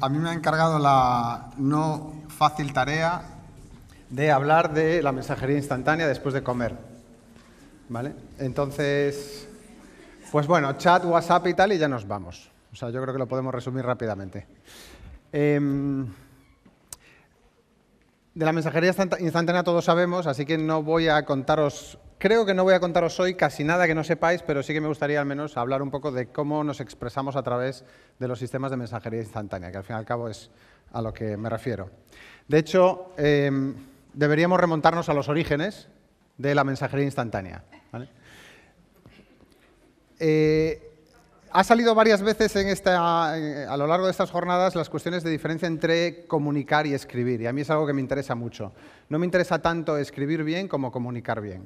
A mí me ha encargado la no fácil tarea de hablar de la mensajería instantánea después de comer. ¿Vale? Entonces, pues bueno, chat, WhatsApp y tal, y ya nos vamos. O sea, yo creo que lo podemos resumir rápidamente. Em, de la mensajería instantánea todos sabemos, así que no voy a contaros Creo que no voy a contaros hoy casi nada que no sepáis, pero sí que me gustaría al menos hablar un poco de cómo nos expresamos a través de los sistemas de mensajería instantánea, que al fin y al cabo es a lo que me refiero. De hecho, em, deberíamos remontarnos a los orígenes de la mensajería instantánea. Eh, ha salido varias veces a lo largo de estas jornadas las cuestiones de diferencia entre comunicar y escribir, y a mí es algo que me interesa mucho. No me interesa tanto escribir bien como comunicar bien.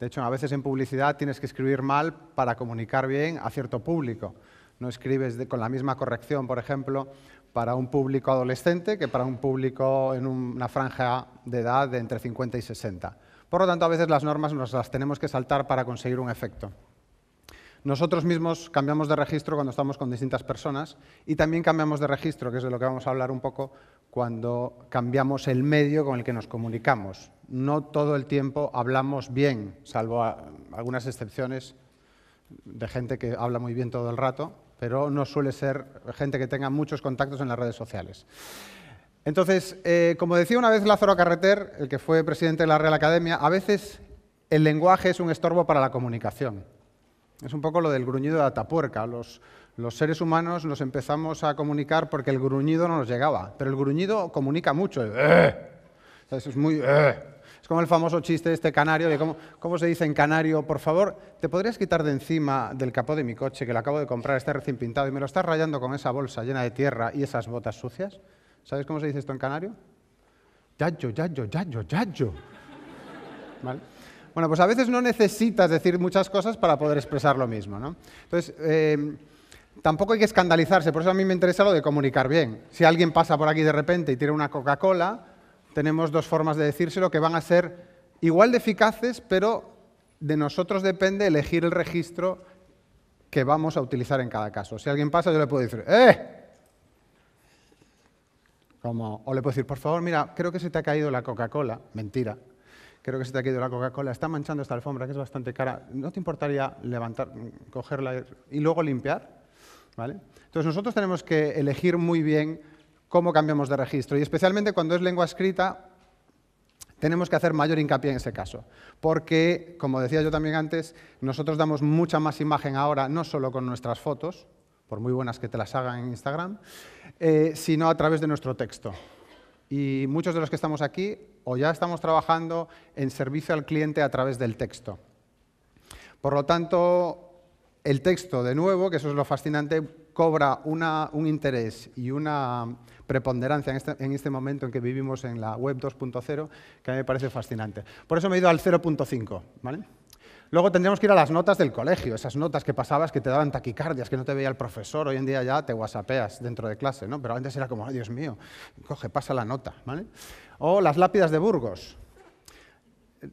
De hecho, a veces en publicidad tienes que escribir mal para comunicar bien a cierto público. No escribes con la misma corrección, por ejemplo, para un público adolescente que para un público en una franja de edad de entre 50 y 60. Por lo tanto, a veces las normas nos las tenemos que saltar para conseguir un efecto. Nosotros mismos cambiamos de registro cuando estamos con distintas personas y también cambiamos de registro, que es de lo que vamos a hablar un poco, cuando cambiamos el medio con el que nos comunicamos. No todo el tiempo hablamos bien, salvo algunas excepciones de gente que habla muy bien todo el rato, pero no suele ser gente que tenga muchos contactos en las redes sociales. Entonces, eh, como decía una vez Lázaro Carreter, el que fue presidente de la Real Academia, a veces el lenguaje es un estorbo para la comunicación. Es un poco lo del gruñido de la Los, los seres humanos nos empezamos a comunicar porque el gruñido no nos llegaba, pero el gruñido comunica mucho. Eh". Eh". es como el famoso chiste de este canario, cómo, se dice en canario, por favor, ¿te podrías quitar de encima del capó de mi coche que lo acabo de comprar, está recién pintado y me lo estás rayando con esa bolsa llena de tierra y esas botas sucias? ¿Sabes cómo se dice esto en canario? Yayo, yayo, yayo, yayo. ¿Vale? Bueno, pues a veces no necesitas decir muchas cosas para poder expresar lo mismo, Entonces, eh, Tampoco hay que escandalizarse, por eso a mí me interesa lo de comunicar bien. Si alguien pasa por aquí de repente y tiene una Coca-Cola, tenemos dos formas de decírselo que van a ser igual de eficaces, pero de nosotros depende elegir el registro que vamos a utilizar en cada caso. Si alguien pasa, yo le puedo decir, ¡eh! o le puedo decir, por favor, mira, creo que se te ha caído la Coca-Cola. Mentira. Creo que se te ha caído la Coca-Cola. Está manchando esta alfombra, que es bastante cara. ¿No te importaría levantar, cogerla y luego limpiar? Entonces nosotros tenemos que elegir muy bien cómo cambiamos de registro y especialmente cuando es lengua escrita tenemos que hacer mayor hincapié en ese caso, porque, como decía yo también antes, nosotros damos mucha más imagen ahora, no solo con nuestras fotos, por muy buenas que te las hagan en Instagram, eh, sino a través de nuestro texto. Y muchos de los que estamos aquí o ya estamos trabajando en servicio al cliente a través del texto. Por lo tanto, el texto, de nuevo, que eso es lo fascinante, cobra un interés y una preponderancia este, en este, momento en que vivimos en la web 2.0 que a mí me parece fascinante. Por eso me he ido al 0.5. ¿vale? Luego tendríamos que ir a las notas del colegio, esas notas que pasabas que te daban taquicardias, que no te veía el profesor. Hoy en día ya te whatsappeas dentro de clase, ¿no? pero antes era como, Dios mío, coge, pasa la nota. O las lápidas de Burgos.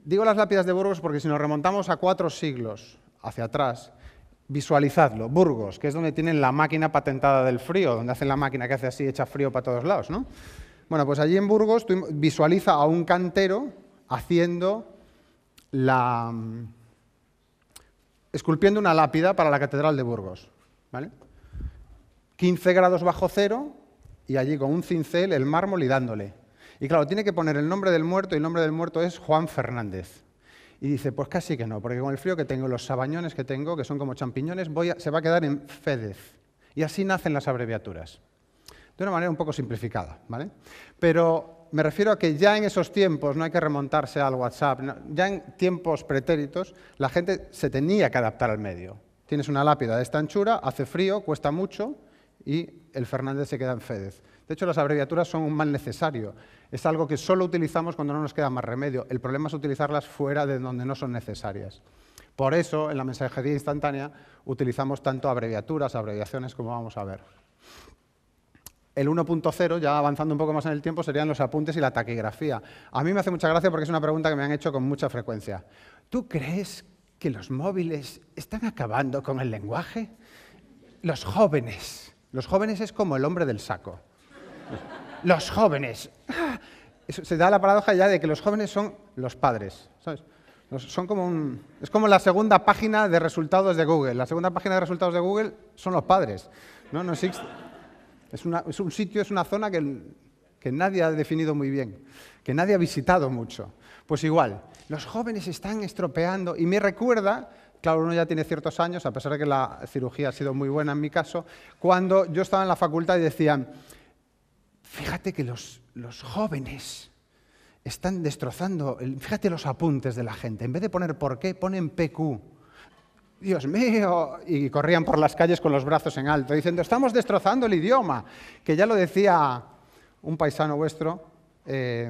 Digo las lápidas de Burgos porque si nos remontamos a cuatro siglos hacia atrás, Visualizadlo, Burgos, que es donde tienen la máquina patentada del frío, donde hacen la máquina que hace así, echa frío para todos lados, ¿no? Bueno, pues allí en Burgos visualiza a un cantero haciendo la... Mm, esculpiendo una lápida para la Catedral de Burgos, ¿vale? 15 grados bajo cero y allí con un cincel el mármol y dándole. Y claro, tiene que poner el nombre del muerto y el nombre del muerto es Juan Fernández. Y dice, pues casi que no, porque con el frío que tengo, los sabañones que tengo, que son como champiñones, se va a quedar en FEDEZ. Y así nacen las abreviaturas. De una manera un poco simplificada, ¿vale? Pero me refiero a que ya en esos tiempos, no hay que remontarse al WhatsApp, ya en tiempos pretéritos, la gente se tenía que adaptar al medio. Tienes una lápida de esta anchura, hace frío, cuesta mucho y el Fernández se queda en Fedez. De hecho, las abreviaturas son un mal necesario. Es algo que solo utilizamos cuando no nos queda más remedio. El problema es utilizarlas fuera de donde no son necesarias. Por eso, en la mensajería instantánea utilizamos tanto abreviaturas, abreviaciones, como vamos a ver. El 1.0, ya avanzando un poco más en el tiempo, serían los apuntes y la taquigrafía. A mí me hace mucha gracia porque es una pregunta que me han hecho con mucha frecuencia. ¿Tú crees que los móviles están acabando con el lenguaje? Los jóvenes. Los jóvenes es como el hombre del saco. Los jóvenes. Se da la paradoja ya de que los jóvenes son los padres, Son como es como la segunda página de resultados de Google. La segunda página de resultados de Google son los padres. No, no Es, un sitio, es una zona que, que nadie ha definido muy bien, que nadie ha visitado mucho. Pues igual, los jóvenes están estropeando y me recuerda claro, uno ya tiene ciertos años, a pesar de que la cirugía ha sido muy buena en mi caso, cuando yo estaba en la facultad y decían, Fíjate que los, jóvenes están destrozando, fíjate los apuntes de la gente, en vez de poner por qué, ponen PQ. Dios mío, y corrían por las calles con los brazos en alto, diciendo, estamos destrozando el idioma, que ya lo decía un paisano vuestro, eh,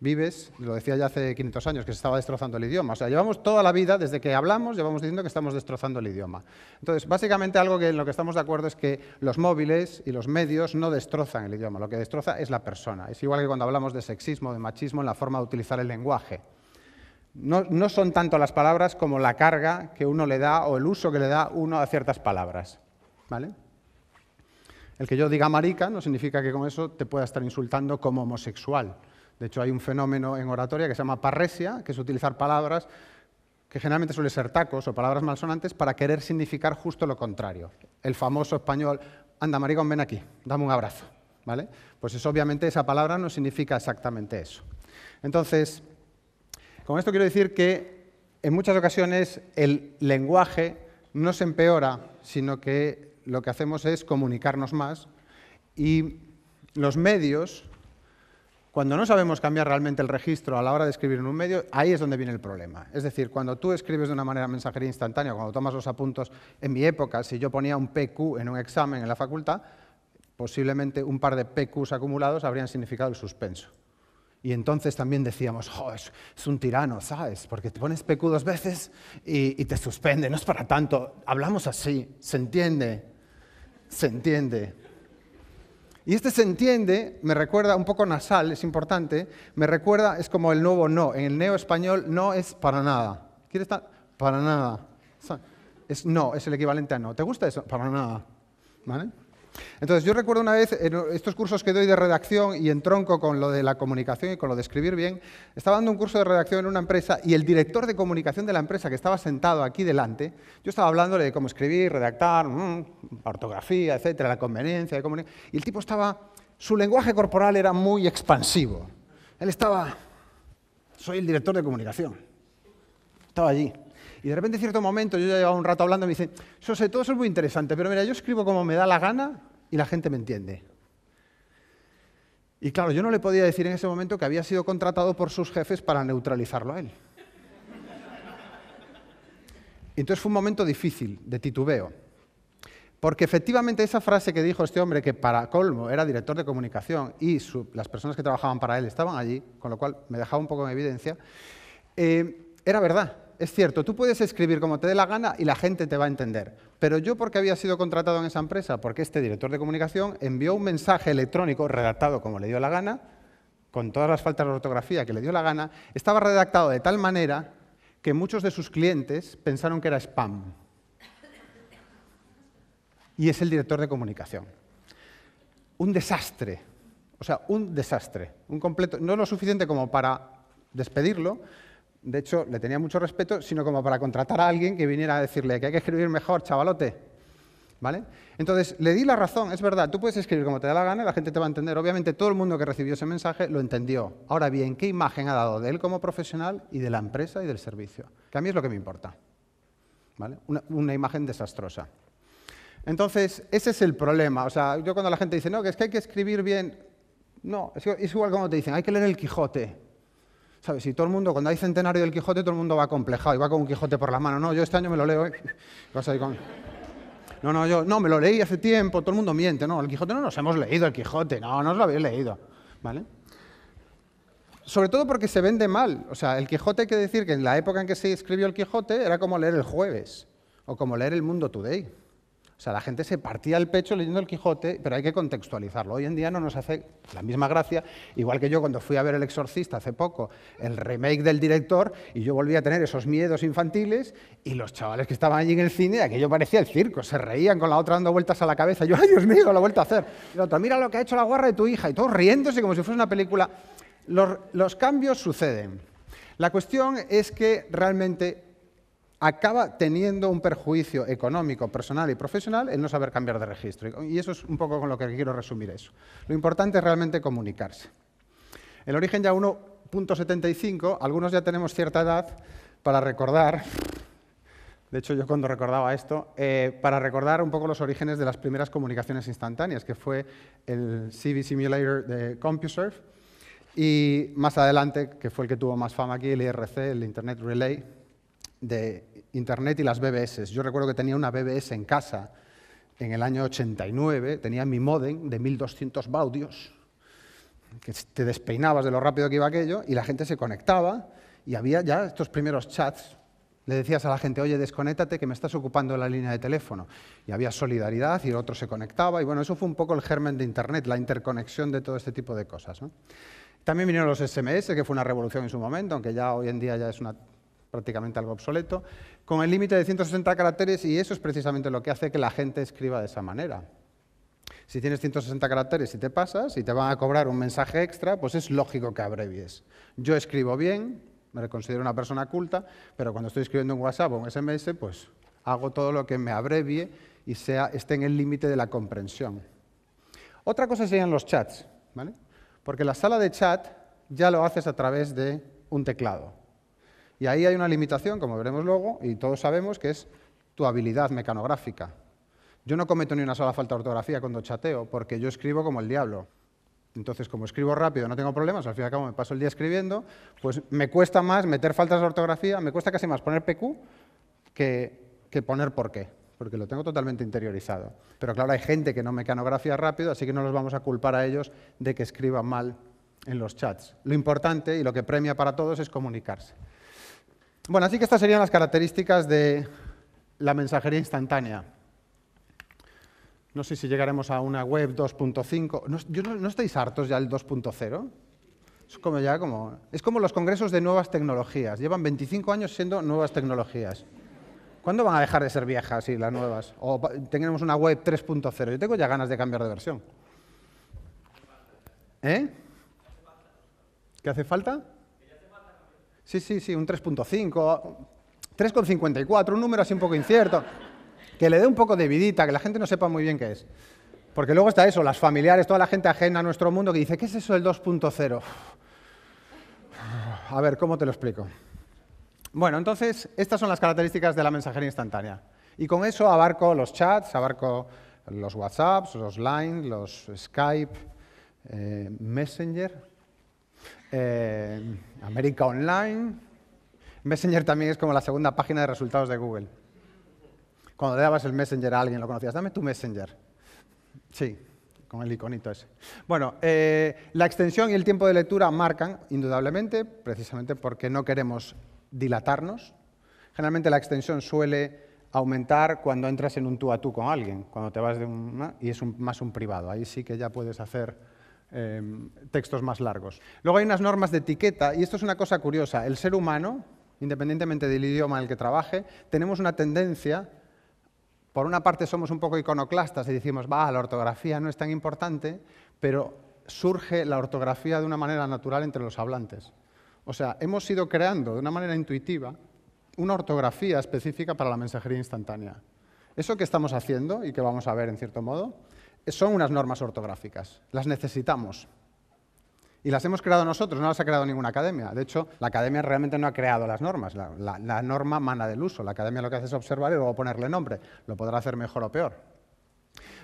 vives, lo decía ya hace 500 años, que se estaba destrozando el idioma. O sea, llevamos toda la vida, desde que hablamos, llevamos diciendo que estamos destrozando el idioma. Entonces, básicamente algo que en lo que estamos de acuerdo es que los móviles y los medios no destrozan el idioma, lo que destroza es la persona. Es igual que cuando hablamos de sexismo, de machismo, en la forma de utilizar el lenguaje. No, son tanto las palabras como la carga que uno le da o el uso que le da uno a ciertas palabras. ¿Vale? El que yo diga marica no significa que con eso te pueda estar insultando como homosexual de hecho, hay un fenómeno en oratoria que se llama parresia, que es utilizar palabras que generalmente suelen ser tacos o palabras malsonantes para querer significar justo lo contrario. El famoso español, anda maricón, ven aquí, dame un abrazo. ¿Vale? Pues es obviamente esa palabra no significa exactamente eso. Entonces, con esto quiero decir que en muchas ocasiones el lenguaje no se empeora, sino que lo que hacemos es comunicarnos más y los medios cuando no sabemos cambiar realmente el registro a la hora de escribir en un medio, ahí es donde viene el problema. Es decir, cuando tú escribes de una manera mensajería instantánea, cuando tomas los apuntos, en mi época, si yo ponía un PQ en un examen en la facultad, posiblemente un par de PQs acumulados habrían significado el suspenso. Y entonces también decíamos, es, un tirano, ¿sabes? Porque te pones PQ dos veces y te suspende, no es para tanto. Hablamos así, se entiende, se entiende. Y este se entiende, me recuerda un poco nasal, es importante, me recuerda, es como el nuevo no. En el neo español no es para nada. ¿Quiere estar? Para nada. Es no, es el equivalente a no. ¿Te gusta eso? Para nada. ¿Vale? Entonces, yo recuerdo una vez, en estos cursos que doy de redacción y en tronco con lo de la comunicación y con lo de escribir bien, estaba dando un curso de redacción en una empresa y el director de comunicación de la empresa que estaba sentado aquí delante, yo estaba hablándole de cómo escribir, redactar, mm, ortografía, etcétera, la conveniencia, y el tipo estaba, su lenguaje corporal era muy expansivo. Él estaba, soy el director de comunicación, estaba allí. Y de repente, en cierto momento, yo ya llevaba un rato hablando y me dice, yo sé, todo eso es muy interesante, pero mira, yo escribo como me da la gana y la gente me entiende. Y claro, yo no le podía decir en ese momento que había sido contratado por sus jefes para neutralizarlo a él. entonces fue un momento difícil, de titubeo. Porque efectivamente esa frase que dijo este hombre, que para colmo era director de comunicación y las personas que trabajaban para él estaban allí, con lo cual me dejaba un poco en evidencia, eh, era verdad es cierto, tú puedes escribir como te dé la gana y la gente te va a entender. Pero yo, porque había sido contratado en esa empresa, porque este director de comunicación envió un mensaje electrónico redactado como le dio la gana, con todas las faltas de ortografía que le dio la gana, estaba redactado de tal manera que muchos de sus clientes pensaron que era spam. Y es el director de comunicación. Un desastre. O sea, un desastre. Un completo, no lo suficiente como para despedirlo, de hecho, le tenía mucho respeto, sino como para contratar a alguien que viniera a decirle que hay que escribir mejor, chavalote. ¿Vale? Entonces, le di la razón, es verdad, tú puedes escribir como te da la gana y la gente te va a entender. Obviamente, todo el mundo que recibió ese mensaje lo entendió. Ahora bien, ¿qué imagen ha dado de él como profesional y de la empresa y del servicio? Que a mí es lo que me importa. ¿Vale? Una, imagen desastrosa. Entonces, ese es el problema. O sea, yo cuando la gente dice, no, que es que hay que escribir bien. No, es igual como te dicen, hay que leer el Quijote. Si todo el mundo, cuando hay centenario del Quijote, todo el mundo va complejado y va con un Quijote por la mano. No, yo este año me lo leo. ¿eh? No, no, yo no, me lo leí hace tiempo, todo el mundo miente. No, el Quijote no nos hemos leído, el Quijote, no, no os lo habéis leído. ¿Vale? Sobre todo porque se vende mal. O sea, el Quijote hay que decir que en la época en que se escribió el Quijote era como leer el jueves o como leer el Mundo Today. O sea, la gente se partía el pecho leyendo el Quijote, pero hay que contextualizarlo. Hoy en día no nos hace la misma gracia, igual que yo cuando fui a ver El Exorcista hace poco, el remake del director, y yo volví a tener esos miedos infantiles, y los chavales que estaban allí en el cine, aquello parecía el circo, se reían con la otra dando vueltas a la cabeza, yo, ay Dios mío, lo he vuelto a hacer. Y la mira lo que ha hecho la guarra de tu hija, y todos riéndose como si fuese una película. los, los cambios suceden. La cuestión es que realmente acaba teniendo un perjuicio económico, personal y profesional en no saber cambiar de registro. Y eso es un poco con lo que quiero resumir eso. Lo importante es realmente comunicarse. El origen ya 1.75, algunos ya tenemos cierta edad para recordar, de hecho yo cuando recordaba esto, eh, para recordar un poco los orígenes de las primeras comunicaciones instantáneas, que fue el CV Simulator de CompuServe, y más adelante, que fue el que tuvo más fama aquí, el IRC, el Internet Relay, de Internet y las BBS. Yo recuerdo que tenía una BBS en casa en el año 89, tenía mi modem de 1200 baudios, que te despeinabas de lo rápido que iba aquello, y la gente se conectaba, y había ya estos primeros chats. Le decías a la gente, oye, desconéctate que me estás ocupando la línea de teléfono. Y había solidaridad y el otro se conectaba. Y bueno, eso fue un poco el germen de Internet, la interconexión de todo este tipo de cosas. También vinieron los SMS, que fue una revolución en su momento, aunque ya hoy en día ya es una prácticamente algo obsoleto, con el límite de 160 caracteres y eso es precisamente lo que hace que la gente escriba de esa manera. Si tienes 160 caracteres y te pasas y te van a cobrar un mensaje extra, pues es lógico que abrevies. Yo escribo bien, me considero una persona culta, pero cuando estoy escribiendo un WhatsApp o un SMS, pues hago todo lo que me abrevie y sea, esté en el límite de la comprensión. Otra cosa serían los chats, ¿vale? Porque la sala de chat ya lo haces a través de un teclado. Y ahí hay una limitación, como veremos luego, y todos sabemos que es tu habilidad mecanográfica. Yo no cometo ni una sola falta de ortografía cuando chateo, porque yo escribo como el diablo. Entonces, como escribo rápido, no tengo problemas, al fin y al cabo me paso el día escribiendo, pues me cuesta más meter faltas de ortografía, me cuesta casi más poner PQ que, que poner por qué, porque lo tengo totalmente interiorizado. Pero claro, hay gente que no mecanografía rápido, así que no los vamos a culpar a ellos de que escriban mal en los chats. Lo importante y lo que premia para todos es comunicarse. Bueno, así que estas serían las características de la mensajería instantánea. No sé si llegaremos a una web 2.5. ¿No, estáis hartos ya del 2.0? Es como ya es como los congresos de nuevas tecnologías. Llevan 25 años siendo nuevas tecnologías. ¿Cuándo van a dejar de ser viejas y las nuevas? O tengamos una web 3.0. Yo tengo ya ganas de cambiar de versión. ¿Eh? ¿Qué hace falta? Sí, sí, sí, un 3.5, 3.54, un número así un poco incierto. Que le dé un poco de vidita, que la gente no sepa muy bien qué es. Porque luego está eso, las familiares, toda la gente ajena a nuestro mundo que dice, ¿qué es eso del 2.0? A ver, ¿cómo te lo explico? Bueno, entonces, estas son las características de la mensajería instantánea. Y con eso abarco los chats, abarco los WhatsApps, los Line, los Skype, eh, Messenger. Eh, América Online. Messenger también es como la segunda página de resultados de Google. Cuando le dabas el Messenger a alguien, lo conocías, dame tu Messenger. Sí, con el iconito ese. Bueno, eh, la extensión y el tiempo de lectura marcan, indudablemente, precisamente porque no queremos dilatarnos. Generalmente la extensión suele aumentar cuando entras en un tú a tú con alguien, cuando te vas de un... y es más un privado. Ahí sí que ya puedes hacer Em, textos más largos. Luego hay unas normas de etiqueta, y esto es una cosa curiosa. El ser humano, independientemente del idioma en el que trabaje, tenemos una tendencia, por una parte somos un poco iconoclastas y decimos, va, la ortografía no es tan importante, pero surge la ortografía de una manera natural entre los hablantes. O sea, hemos ido creando de una manera intuitiva una ortografía específica para la mensajería instantánea. Eso que estamos haciendo y que vamos a ver en cierto modo son unas normas ortográficas, las necesitamos. Y las hemos creado nosotros, no las ha creado ninguna academia. De hecho, la academia realmente no ha creado las normas. La, norma mana del uso. La academia lo que hace es observar y luego ponerle nombre. Lo podrá hacer mejor o peor.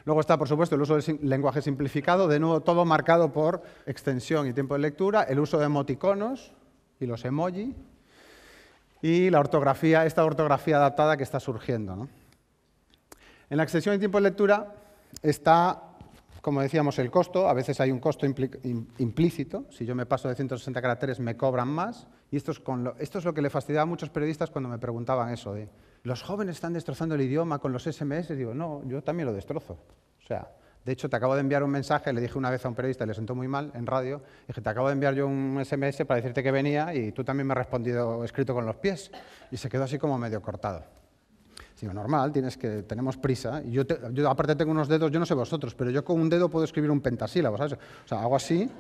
Luego está, por supuesto, el uso del lenguaje simplificado, de nuevo todo marcado por extensión y tiempo de lectura, el uso de emoticonos y los emoji, y la ortografía, esta ortografía adaptada que está surgiendo. En la extensión y tiempo de lectura, está, como decíamos, el costo. A veces hay un costo implícito. Si yo me paso de 160 caracteres, me cobran más. Y esto es, lo, que le fastidiaba a muchos periodistas cuando me preguntaban eso de los jóvenes están destrozando el idioma con los SMS. digo, no, yo también lo destrozo. O sea, de hecho, te acabo de enviar un mensaje, le dije una vez a un periodista, le sentó muy mal en radio, dije, te acabo de enviar yo un SMS para decirte que venía y tú también me has respondido escrito con los pies. Y se quedó así como medio cortado. Digo, normal, tienes que, tenemos prisa. yo, yo, aparte tengo unos dedos, yo no sé vosotros, pero yo con un dedo puedo escribir un pentasílabo, ¿sabes? O sea, hago así,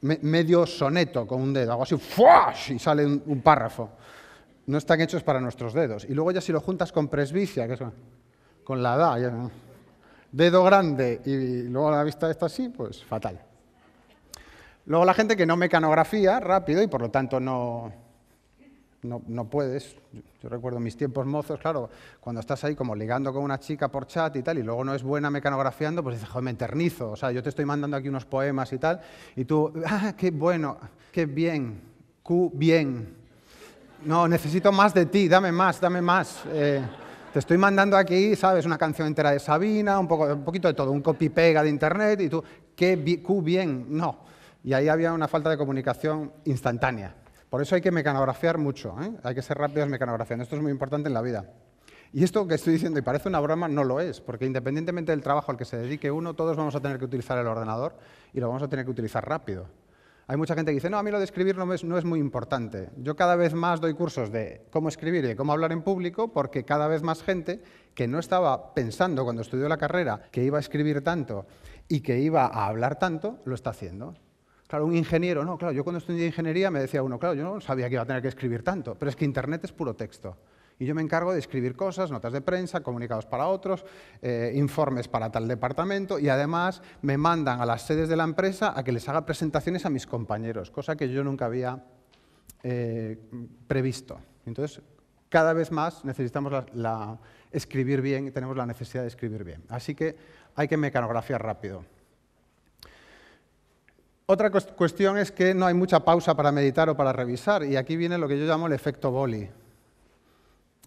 medio soneto con un dedo, hago así, ¡fuash! y sale un, párrafo. No están hechos para nuestros dedos. Y luego ya si lo juntas con presbicia, que es con la edad, dedo grande y luego la vista está así, pues fatal. Luego la gente que no mecanografía rápido y por lo tanto no, no, no, puedes. Yo recuerdo mis tiempos mozos, claro, cuando estás ahí como ligando con una chica por chat y tal, y luego no es buena mecanografiando, pues dices, joder, me eternizo. O sea, yo te estoy mandando aquí unos poemas y tal, y tú, ah, qué bueno, qué bien, Q, bien. No, necesito más de ti, dame más, dame más. Eh, te estoy mandando aquí, ¿sabes? Una canción entera de Sabina, un, poco, un poquito de todo, un copy-pega de internet, y tú, qué Q, bien, no. Y ahí había una falta de comunicación instantánea. Por eso hay que mecanografiar mucho, ¿eh? hay que ser rápidos mecanografiando. Esto es muy importante en la vida. Y esto que estoy diciendo, y parece una broma, no lo es, porque independientemente del trabajo al que se dedique uno, todos vamos a tener que utilizar el ordenador y lo vamos a tener que utilizar rápido. Hay mucha gente que dice, no, a mí lo de escribir no es, no es muy importante. Yo cada vez más doy cursos de cómo escribir y de cómo hablar en público porque cada vez más gente que no estaba pensando cuando estudió la carrera que iba a escribir tanto y que iba a hablar tanto, lo está haciendo. Claro, un ingeniero, no, claro, yo cuando estudié ingeniería me decía uno, claro, yo no sabía que iba a tener que escribir tanto, pero es que Internet es puro texto. Y yo me encargo de escribir cosas, notas de prensa, comunicados para otros, eh, informes para tal departamento y además me mandan a las sedes de la empresa a que les haga presentaciones a mis compañeros, cosa que yo nunca había eh, previsto. Entonces, cada vez más necesitamos la, escribir bien y tenemos la necesidad de escribir bien. Así que hay que mecanografiar rápido. Otra cuestión es que no hay mucha pausa para meditar o para revisar, y aquí viene lo que yo llamo el efecto boli.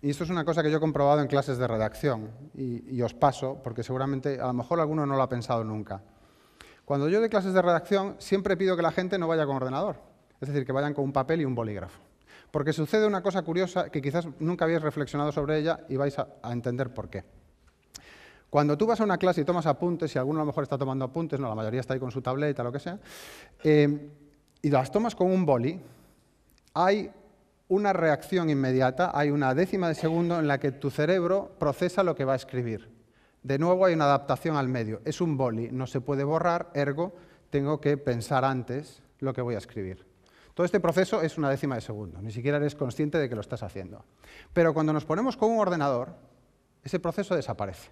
Y esto es una cosa que yo he comprobado en clases de redacción, y, os paso, porque seguramente a lo mejor alguno no lo ha pensado nunca. Cuando yo doy clases de redacción, siempre pido que la gente no vaya con ordenador, es decir, que vayan con un papel y un bolígrafo. Porque sucede una cosa curiosa que quizás nunca habéis reflexionado sobre ella y vais a entender por qué. Cuando tú vas a una clase y tomas apuntes, y alguno a lo mejor está tomando apuntes, no, la mayoría está ahí con su tableta, lo que sea, eh, y las tomas con un boli, hay una reacción inmediata, hay una décima de segundo en la que tu cerebro procesa lo que va a escribir. De nuevo hay una adaptación al medio. Es un boli, no se puede borrar, ergo tengo que pensar antes lo que voy a escribir. Todo este proceso es una décima de segundo, ni siquiera eres consciente de que lo estás haciendo. Pero cuando nos ponemos con un ordenador, ese proceso desaparece.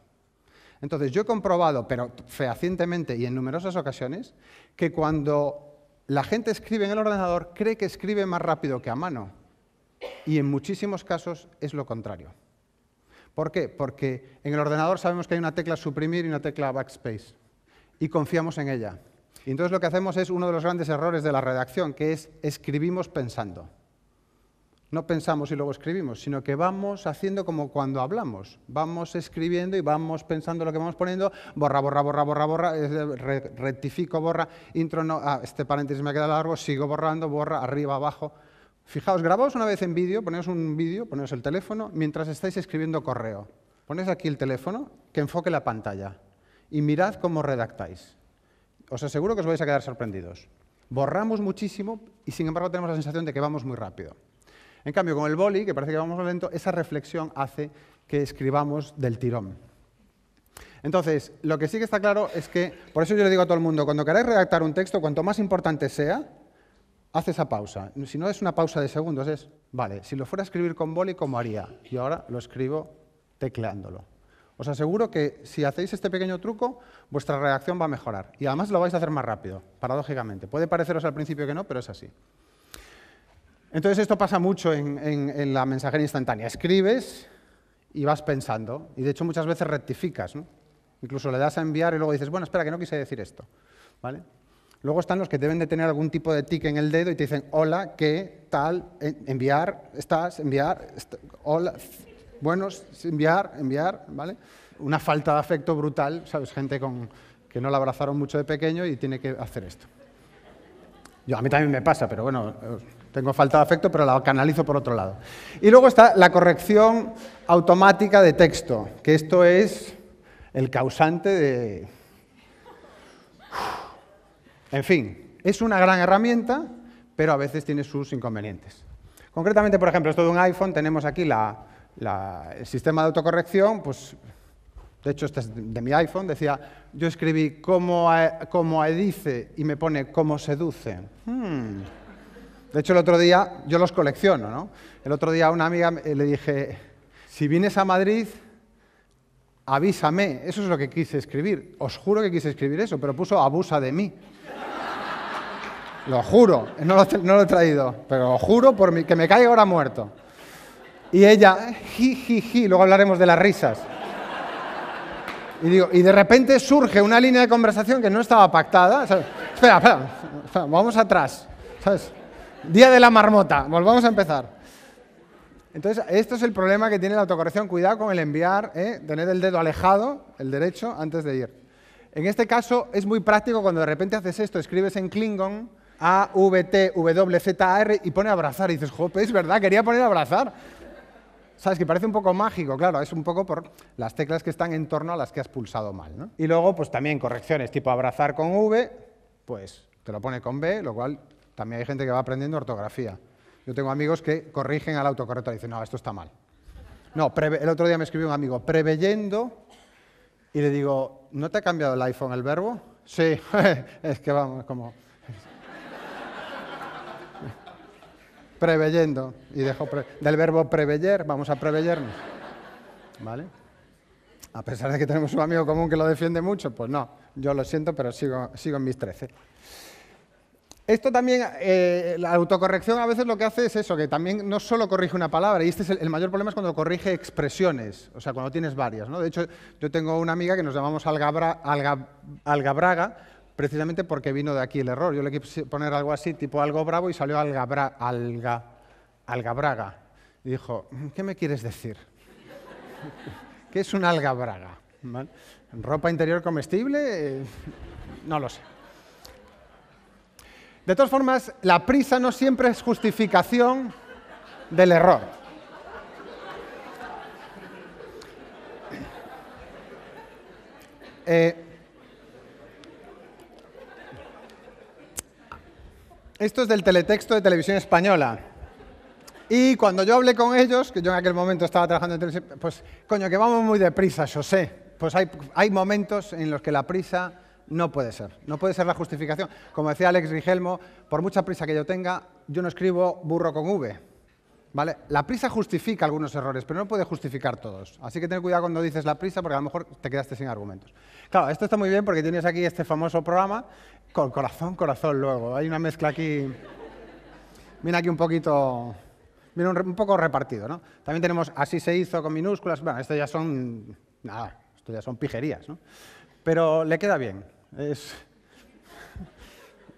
Entonces, yo he comprobado, pero fehacientemente y en numerosas ocasiones, que cuando la gente escribe en el ordenador, cree que escribe más rápido que a mano. Y en muchísimos casos es lo contrario. ¿Por qué? Porque en el ordenador sabemos que hay una tecla suprimir y una tecla backspace. Y confiamos en ella. Y entonces lo que hacemos es uno de los grandes errores de la redacción, que es escribimos pensando. No pensamos y luego escribimos, sino que vamos haciendo como cuando hablamos. Vamos escribiendo y vamos pensando lo que vamos poniendo. Borra, borra, borra, borra, borra, rectifico, borra, intro, no, ah, este paréntesis me ha quedado largo, sigo borrando, borra, arriba, abajo. Fijaos, grabaos una vez en vídeo, ponéis un vídeo, ponéos el teléfono, mientras estáis escribiendo correo. Ponéis aquí el teléfono, que enfoque la pantalla y mirad cómo redactáis. Os aseguro que os vais a quedar sorprendidos. Borramos muchísimo y sin embargo tenemos la sensación de que vamos muy rápido. En cambio, con el boli, que parece que vamos lento, esa reflexión hace que escribamos del tirón. Entonces, lo que sí que está claro es que, por eso yo le digo a todo el mundo, cuando queráis redactar un texto, cuanto más importante sea, haz esa pausa. Si no es una pausa de segundos, es, vale, si lo fuera a escribir con boli, ¿cómo haría? Y ahora lo escribo tecleándolo. Os aseguro que si hacéis este pequeño truco, vuestra redacción va a mejorar. Y además lo vais a hacer más rápido, paradójicamente. Puede pareceros al principio que no, pero es así. Entonces esto pasa mucho en, la mensajería instantánea. Escribes y vas pensando, y de hecho muchas veces rectificas, Incluso le das a enviar y luego dices, bueno, espera, que no quise decir esto, ¿vale? Luego están los que deben de tener algún tipo de tic en el dedo y te dicen, hola, ¿qué? Tal, eh, enviar, estás, enviar, hola, buenos, enviar, enviar, ¿vale? Una falta de afecto brutal, ¿sabes? Gente que no la abrazaron mucho de pequeño y tiene que hacer esto. Yo, a mí también me pasa, pero bueno, eh, tengo falta de afecto, pero la canalizo por otro lado. Y luego está la corrección automática de texto, que esto es el causante de... En fin, es una gran herramienta, pero a veces tiene sus inconvenientes. Concretamente, por ejemplo, esto de un iPhone, tenemos aquí la, el sistema de autocorrección, pues de hecho, este es de mi iPhone, decía, yo escribí cómo, edice? dice y me pone cómo seduce. Hmm. De hecho, el otro día yo los colecciono, ¿no? El otro día una amiga eh, le dije, si vienes a Madrid, avísame. Eso es lo que quise escribir. Os juro que quise escribir eso, pero puso abusa de mí. Lo juro, no lo, he traído, pero lo juro por mi, que me caiga ahora muerto. Y ella, jiji, luego hablaremos de las risas. Y, digo, y de repente surge una línea de conversación que no estaba pactada. Espera, espera, espera, vamos atrás. ¿sabes? Día de la marmota. Volvamos a empezar. Entonces, esto es el problema que tiene la autocorrección. Cuidado con el enviar, ¿eh? tener el dedo alejado, el derecho, antes de ir. En este caso, es muy práctico cuando de repente haces esto, escribes en Klingon A, V, T, W, Z, R y pone abrazar. Y dices, jope, es verdad, quería poner abrazar. ¿Sabes? Que parece un poco mágico, claro, es un poco por las teclas que están en torno a las que has pulsado mal. Y luego, pues también correcciones tipo abrazar con V, pues te lo pone con B, lo cual también hay gente que va aprendiendo ortografía. Yo tengo amigos que corrigen al autocorrector y dicen, no, esto está mal. No, el otro día me escribió un amigo, preveyendo, y le digo, ¿no te ha cambiado el iPhone el verbo? Sí, es que vamos, como... preveyendo, y dejo del verbo preveyer, vamos a preveyernos. ¿Vale? A pesar de que tenemos un amigo común que lo defiende mucho, pues no, yo lo siento, pero sigo, sigo en mis 13. Esto también, eh, la autocorrección a veces lo que hace es eso, que también no solo corrige una palabra, y este es el, mayor problema es cuando corrige expresiones, o sea, cuando tienes varias. ¿no? De hecho, yo tengo una amiga que nos llamamos Alga, Algabraga, precisamente porque vino de aquí el error. Yo le quise poner algo así, tipo algo bravo, y salió Algabra, Alga, Algabraga. Y dijo, ¿qué me quieres decir? ¿Qué es un Algabraga? ¿Ropa interior comestible? Eh, no lo sé. De todas formas, la prisa no siempre es justificación del error. Eh, esto es del teletexto de Televisión Española. Y cuando yo hablé con ellos, que yo en aquel momento estaba trabajando en televisión, pues coño, que vamos muy deprisa, yo sé. Pues hay momentos en los que la prisa no puede ser, no puede ser la justificación. Como decía Alex Rigelmo, por mucha prisa que yo tenga, yo no escribo burro con V. ¿Vale? La prisa justifica algunos errores, pero no puede justificar todos. Así que ten cuidado cuando dices la prisa, porque a lo mejor te quedaste sin argumentos. Claro, esto está muy bien porque tienes aquí este famoso programa con corazón, corazón luego. Hay una mezcla aquí. Viene aquí un poquito. Viene un, poco repartido, ¿no? También tenemos así se hizo con minúsculas. Bueno, esto ya son. Nada, esto ya son pijerías, ¿no? Pero le queda bien. Es...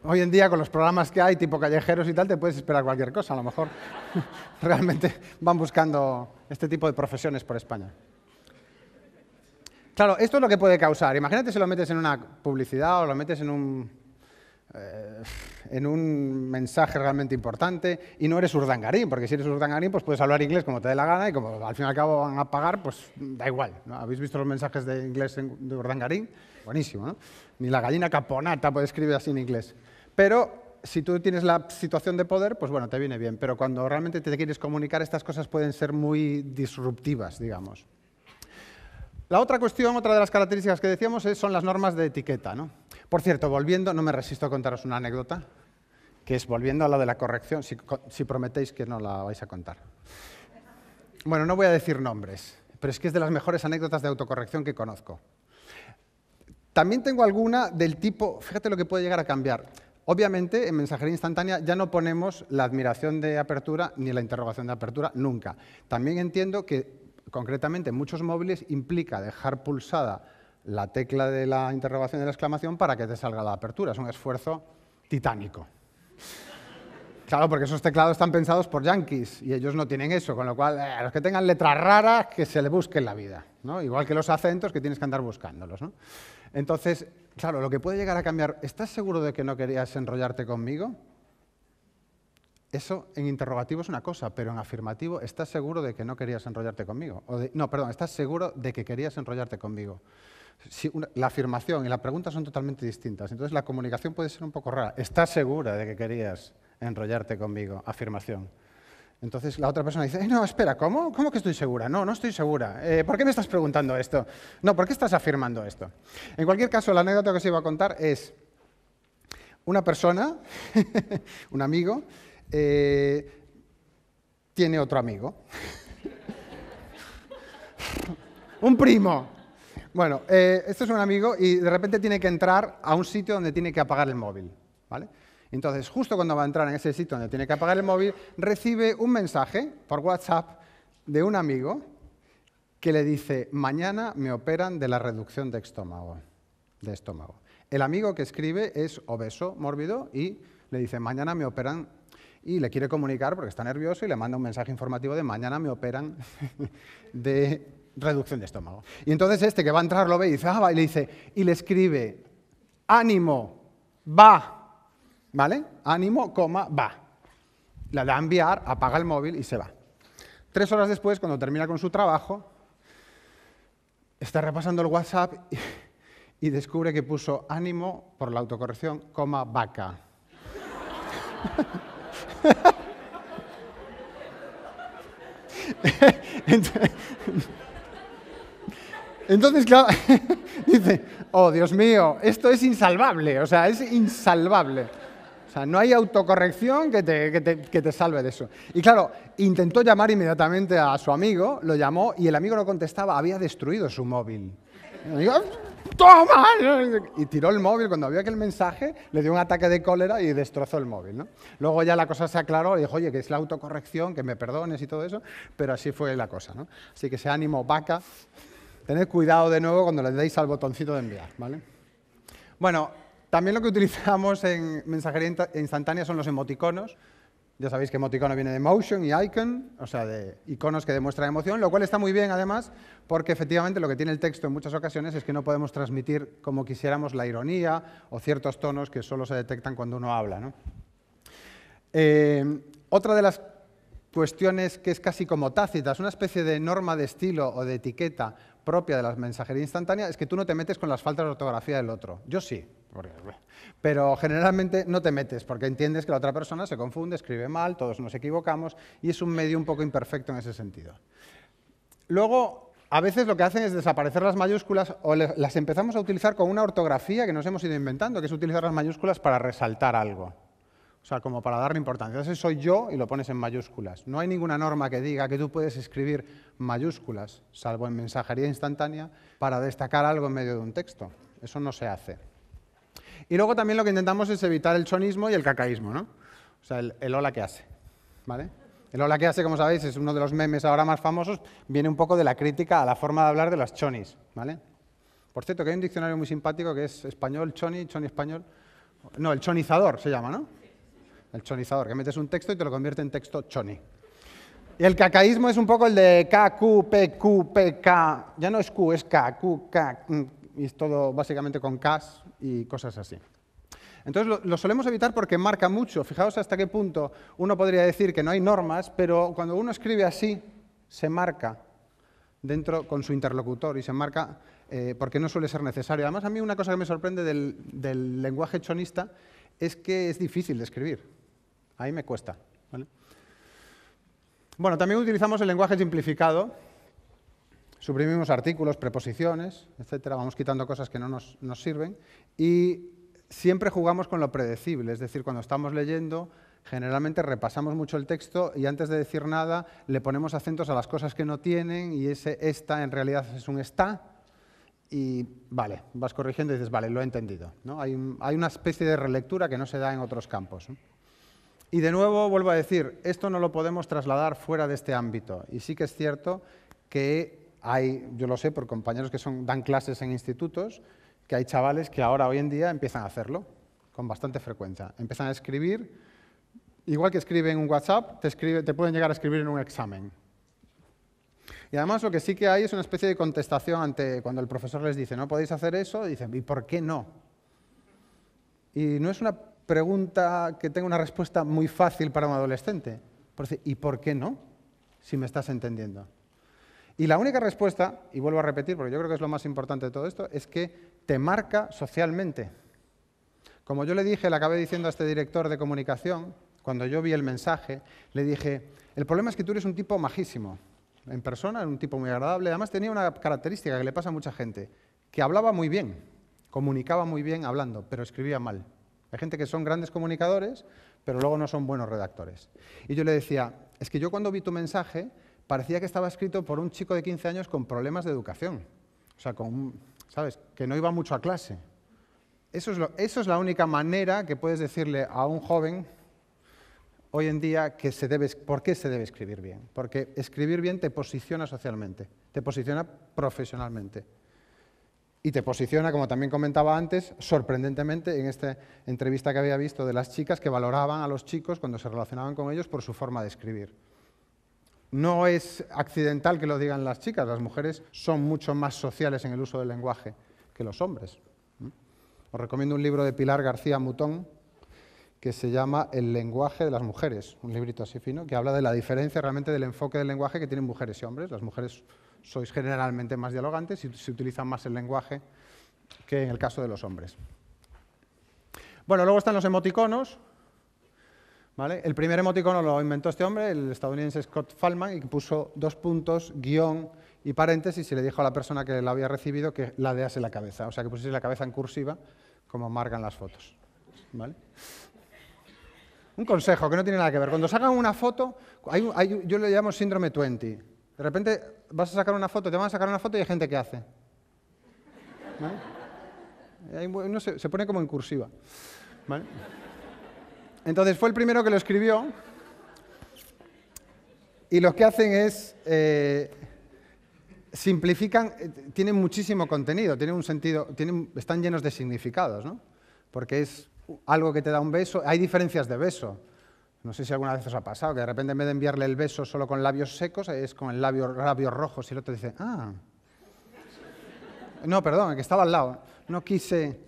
Hoy en día con los programas que hay, tipo callejeros y tal, te puedes esperar cualquier cosa. A lo mejor realmente van buscando este tipo de profesiones por España. Claro, esto es lo que puede causar. Imagínate si lo metes en una publicidad o lo metes en un, eh, en un mensaje realmente importante y no eres urdangarín, porque si eres urdangarín pues puedes hablar inglés como te dé la gana y como al fin y al cabo van a pagar, pues da igual. ¿Habéis visto los mensajes de inglés de urdangarín? buenísimo, ¿no? Ni la gallina caponata puede escribir así en inglés. Pero si tú tienes la situación de poder, pues bueno, te viene bien. Pero cuando realmente te quieres comunicar, estas cosas pueden ser muy disruptivas, digamos. La otra cuestión, otra de las características que decíamos, son las normas de etiqueta. ¿no? Por cierto, volviendo, no me resisto a contaros una anécdota, que es volviendo a la de la corrección, si, si prometéis que no la vais a contar. Bueno, no voy a decir nombres, pero es que es de las mejores anécdotas de autocorrección que conozco. También tengo alguna del tipo, fíjate lo que puede llegar a cambiar. Obviamente, en mensajería instantánea ya no ponemos la admiración de apertura ni la interrogación de apertura nunca. También entiendo que, concretamente, en muchos móviles implica dejar pulsada la tecla de la interrogación y de la exclamación para que te salga la apertura. Es un esfuerzo titánico. Claro, porque esos teclados están pensados por yankees y ellos no tienen eso, con lo cual eh, a los que tengan letras raras que se le busquen la vida, ¿no? igual que los acentos que tienes que andar buscándolos. ¿no? Entonces, claro, lo que puede llegar a cambiar, ¿estás seguro de que no querías enrollarte conmigo? Eso en interrogativo es una cosa, pero en afirmativo, ¿estás seguro de que no querías enrollarte conmigo? no, perdón, ¿estás seguro de que querías enrollarte conmigo? la afirmación y la pregunta son totalmente distintas, entonces la comunicación puede ser un poco rara. ¿Estás segura de que querías enrollarte conmigo? Afirmación. Entonces la otra persona dice, eh, no, espera, ¿cómo? ¿Cómo que estoy segura? No, no estoy segura. Eh, ¿Por qué me estás preguntando esto? No, ¿por qué estás afirmando esto? En cualquier caso, la anécdota que os iba a contar es una persona, un amigo, eh, tiene otro amigo. un primo. Bueno, este es un amigo y de repente tiene que entrar a un sitio donde tiene que apagar el móvil. ¿vale? Entonces, justo cuando va a entrar en ese sitio donde tiene que apagar el móvil, recibe un mensaje por WhatsApp de un amigo que le dice, mañana me operan de la reducción de estómago. De estómago. El amigo que escribe es obeso, mórbido, y le dice, mañana me operan, y le quiere comunicar porque está nervioso y le manda un mensaje informativo de, mañana me operan de reducción de estómago. Y entonces este que va a entrar lo ve y dice, ah, va", y le dice, y le escribe, ánimo, va, ¿Vale? Ánimo, coma, va. La da a enviar, apaga el móvil y se va. Tres horas después, cuando termina con su trabajo, está repasando el WhatsApp y, descubre que puso ánimo por la autocorrección, coma, vaca. Entonces, claro, dice, oh Dios mío, esto es insalvable, o sea, es insalvable no hay autocorrección que te, salve de eso. Y claro, intentó llamar inmediatamente a su amigo, lo llamó y el amigo no contestaba, había destruido su móvil. Y Y tiró el móvil. Cuando vio aquel mensaje, le dio un ataque de cólera y destrozó el móvil. Luego ya la cosa se aclaró y dijo, oye, que es la autocorrección, que me perdones y todo eso. Pero así fue la cosa. Así que se ánimo, vaca. Tened cuidado de nuevo cuando le deis al botoncito de enviar. ¿vale? Bueno, también lo que utilizamos en mensajería instantánea son los emoticonos. Ya sabéis que emoticono viene de motion y icon, o sea, de iconos que demuestran emoción, lo cual está muy bien además, porque efectivamente lo que tiene el texto en muchas ocasiones es que no podemos transmitir como quisiéramos la ironía o ciertos tonos que solo se detectan cuando uno habla. Eh, otra de las cuestiones que es casi como tácitas, una especie de norma de estilo o de etiqueta propia de las mensajerías instantáneas, es que tú no te metes con las faltas de ortografía del otro. Yo sí, pero generalmente no te metes porque entiendes que la otra persona se confunde, escribe mal, todos nos equivocamos y es un medio un poco imperfecto en ese sentido. Luego, a veces lo que hacen es desaparecer las mayúsculas o las empezamos a utilizar con una ortografía que nos hemos ido inventando, que es utilizar las mayúsculas para resaltar algo. O sea, como para darle importancia. Entonces soy yo y lo pones en mayúsculas. No hay ninguna norma que diga que tú puedes escribir mayúsculas, salvo en mensajería instantánea, para destacar algo en medio de un texto. Eso no se hace. Y luego también lo que intentamos es evitar el chonismo y el cacaísmo, ¿no? O sea, el, el hola que hace, ¿vale? El hola que hace, como sabéis, es uno de los memes ahora más famosos, viene un poco de la crítica a la forma de hablar de las chonis, ¿vale? Por cierto, que hay un diccionario muy simpático que es español, choni, choni español. No, el chonizador se llama, ¿no? el chonizador, que metes un texto y te lo convierte en texto choni. Y el cacaísmo es un poco el de K, Q, P, Q, P, K. Ya no es Q, es K, Q, K. Mm, y es todo básicamente con Ks y cosas así. Entonces lo, solemos evitar porque marca mucho. Fijaos hasta qué punto uno podría decir que no hay normas, pero cuando uno escribe así, se marca dentro con su interlocutor y se marca eh, porque no suele ser necesario. Además, a mí una cosa que me sorprende del lenguaje chonista es que es difícil de escribir. Ahí me cuesta. Bueno, también utilizamos el lenguaje simplificado. Suprimimos artículos, preposiciones, etcétera. Vamos quitando cosas que no nos, sirven. Y siempre jugamos con lo predecible. Es decir, cuando estamos leyendo, generalmente repasamos mucho el texto y antes de decir nada le ponemos acentos a las cosas que no tienen y ese esta en realidad es un está y vale, vas corrigiendo y dices, vale, lo he entendido. ¿no? Hay, una especie de relectura que no se da en otros campos. Y de nuevo vuelvo a decir, esto no lo podemos trasladar fuera de este ámbito. Y sí que es cierto que hay, yo lo sé por compañeros que son, dan clases en institutos, que hay chavales que ahora, hoy en día, empiezan a hacerlo con bastante frecuencia. Empiezan a escribir, igual que escriben un WhatsApp, te, te pueden llegar a escribir en un examen. Y además lo que sí que hay es una especie de contestación ante cuando el profesor les dice, no podéis hacer eso, y dicen, ¿y por qué no? Y no es una pregunta que tenga una respuesta muy fácil para un adolescente. ¿Y por qué no? Si me estás entendiendo. Y la única respuesta, y vuelvo a repetir porque yo creo que es lo más importante de todo esto, es que te marca socialmente. Como yo le dije, le acabé diciendo a este director de comunicación, cuando yo vi el mensaje, le dije, el problema es que tú eres un tipo majísimo, en persona, un tipo muy agradable, además tenía una característica que le pasa a mucha gente, que hablaba muy bien, comunicaba muy bien hablando, pero escribía mal. Hay gente que son grandes comunicadores, pero luego no son buenos redactores. Y yo le decía, es que yo cuando vi tu mensaje parecía que estaba escrito por un chico de 15 años con problemas de educación. O sea, ¿sabes? Que no iba mucho a clase. Eso es, eso es la única manera que puedes decirle a un joven hoy en día que se por qué se debe escribir bien. Porque escribir bien te posiciona socialmente, te posiciona profesionalmente y te posiciona, como también comentaba antes, sorprendentemente en esta entrevista que había visto de las chicas que valoraban a los chicos cuando se relacionaban con ellos por su forma de escribir. No es accidental que lo digan las chicas, las mujeres son mucho más sociales en el uso del lenguaje que los hombres. Os recomiendo un libro de Pilar García Mutón que se llama El lenguaje de las mujeres, un librito así fino, que habla de la diferencia realmente del enfoque del lenguaje que tienen mujeres y hombres. Las mujeres sois generalmente más dialogantes y se utilizan más el lenguaje que en el caso de los hombres. Bueno, luego están los emoticonos. ¿vale? El primer emoticono lo inventó este hombre, el estadounidense Scott Fallman, y puso dos puntos, guión y paréntesis, y le dijo a la persona que la había recibido que ladease la cabeza. O sea, que pusiese la cabeza en cursiva, como marcan las fotos. Un consejo que no tiene nada que ver. Cuando sacan una foto, yo le llamo síndrome 20. De repente vas a sacar una foto, te van a sacar una foto y hay gente que hace. Uno se, pone como en cursiva. Entonces fue el primero que lo escribió y lo que hacen es... Eh, simplifican, eh, tienen muchísimo contenido, tienen un sentido, están llenos de significados, ¿no? Porque es algo que te da un beso, hay diferencias de beso. No sé si alguna vez os ha pasado, que de repente en vez de enviarle el beso solo con labios secos, es con el labio, labios rojos y el otro dice, ah. No, perdón, que estaba al lado. No quise,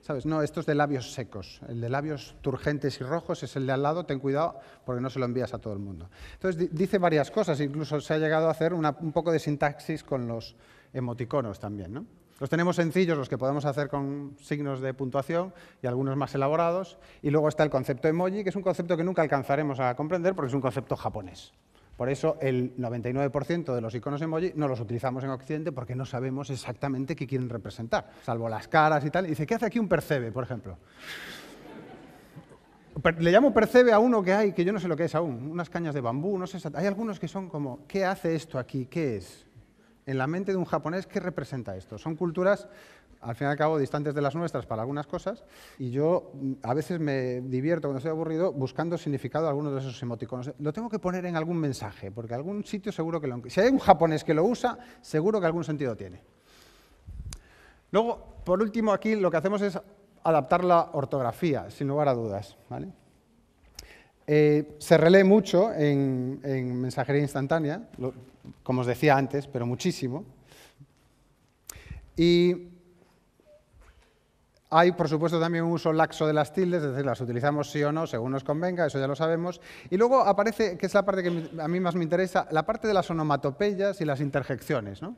¿sabes? No, esto es de labios secos. El de labios turgentes y rojos es el de al lado, ten cuidado porque no se lo envías a todo el mundo. Entonces dice varias cosas, incluso se ha llegado a hacer un poco de sintaxis con los emoticonos también, ¿no? Los tenemos sencillos, los que podemos hacer con signos de puntuación y algunos más elaborados. Y luego está el concepto emoji, que es un concepto que nunca alcanzaremos a comprender porque es un concepto japonés. Por eso el 99% de los iconos emoji no los utilizamos en Occidente porque no sabemos exactamente qué quieren representar, salvo las caras y tal. dice, ¿qué hace aquí un percebe, por ejemplo? Le llamo percebe a uno que hay, que yo no sé lo que es aún, unas cañas de bambú, no sé. Hay algunos que son como, ¿qué hace esto aquí? ¿Qué es? en la mente de un japonés qué representa esto. Son culturas, al fin y al cabo, distantes de las nuestras para algunas cosas, y yo mm, a veces me divierto cuando estoy aburrido buscando significado a algunos de esos emoticonos. Lo tengo que poner en algún mensaje, porque algún sitio seguro que lo... Si hay un japonés que lo usa, seguro que algún sentido tiene. Luego, por último, aquí lo que hacemos es adaptar la ortografía, sin lugar a dudas. Eh, se relee mucho en, mensajería instantánea como os decía antes, pero muchísimo. Y hay, por supuesto, también un uso laxo de las tildes, es decir, las utilizamos sí o no, según nos convenga, eso ya lo sabemos. Y luego aparece, que es la parte que a mí más me interesa, la parte de las onomatopeyas y las interjecciones. ¿no?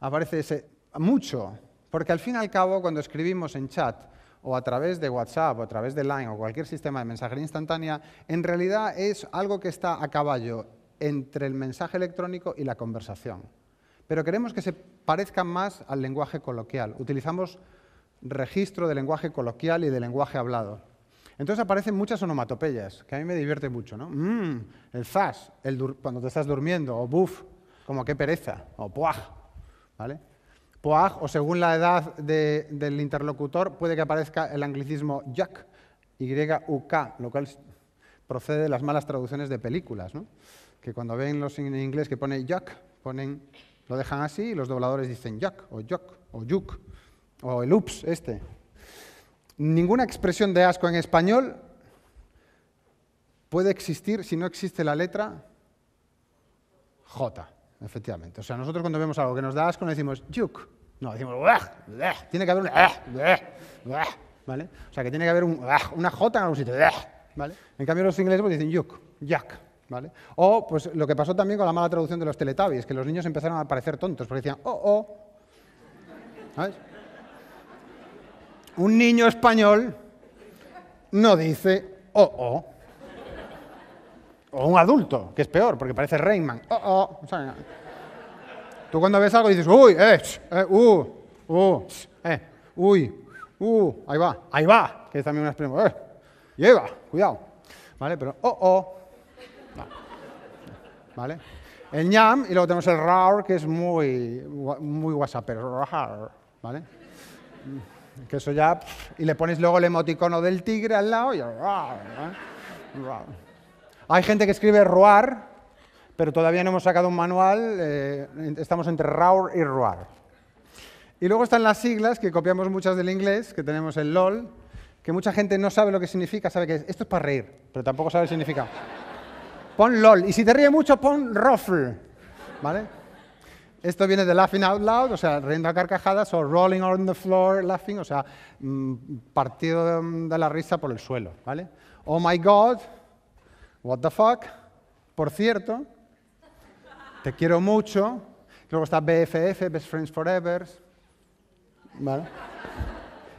Aparece ese, mucho, porque al fin y al cabo, cuando escribimos en chat o a través de WhatsApp o a través de Line o cualquier sistema de mensajería instantánea, en realidad es algo que está a caballo entre el mensaje electrónico y la conversación. Pero queremos que se parezca más al lenguaje coloquial. Utilizamos registro de lenguaje coloquial y de lenguaje hablado. Entonces aparecen muchas onomatopeyas, que a mí me divierte mucho. ¿no? Mm, el zas, cuando te estás durmiendo, o buf, como qué pereza, o puaj. ¿vale? o según la edad del interlocutor, puede que aparezca el anglicismo jack, y lo cual procede de las malas traducciones de películas que cuando ven los en inglés que pone yuck, ponen, lo dejan así y los dobladores dicen yuck o yuck o yuck, o el ups este. Ninguna expresión de asco en español puede existir si no existe la letra J, efectivamente. O sea, nosotros cuando vemos algo que nos da asco no decimos yuck, no, decimos Ugh. tiene que haber un Ugh. ¿vale? O sea, que tiene que haber un, una J en algún sitio, ¿vale? En cambio los ingleses pues dicen yuck, yuck. ¿Vale? O pues, lo que pasó también con la mala traducción de los teletubbies, que los niños empezaron a parecer tontos, porque decían, oh, oh. ¿Sabes? Un niño español no dice, oh, oh. O un adulto, que es peor, porque parece Rayman, oh, oh. tú cuando ves algo dices, uy, eh, eh uh, uh, eh, uy, uh, ahí va, ahí va, que es también una expresión, eh, lleva, cuidado. ¿Vale? Pero, oh, oh el ñam y luego tenemos el roar, que es muy, muy whatsappero, ¿vale? Que eso ya, y le pones luego el emoticono del tigre al lado y Hay gente que escribe roar, pero todavía no hemos sacado un manual, eh, estamos entre roar y roar. Y luego están las siglas, que copiamos muchas del inglés, que tenemos el LOL, que mucha gente no sabe lo que significa, sabe que esto es para reír, pero tampoco sabe el significado pon LOL. Y si te ríe mucho, pon Ruffle. ¿Vale? Esto viene de laughing out loud, o sea, riendo a carcajadas, o rolling on the floor laughing, o sea, mm, partido de la risa por el suelo, ¿vale? Oh my God, what the fuck, por cierto, te quiero mucho. Luego está BFF, Best Friends Forever, ¿vale?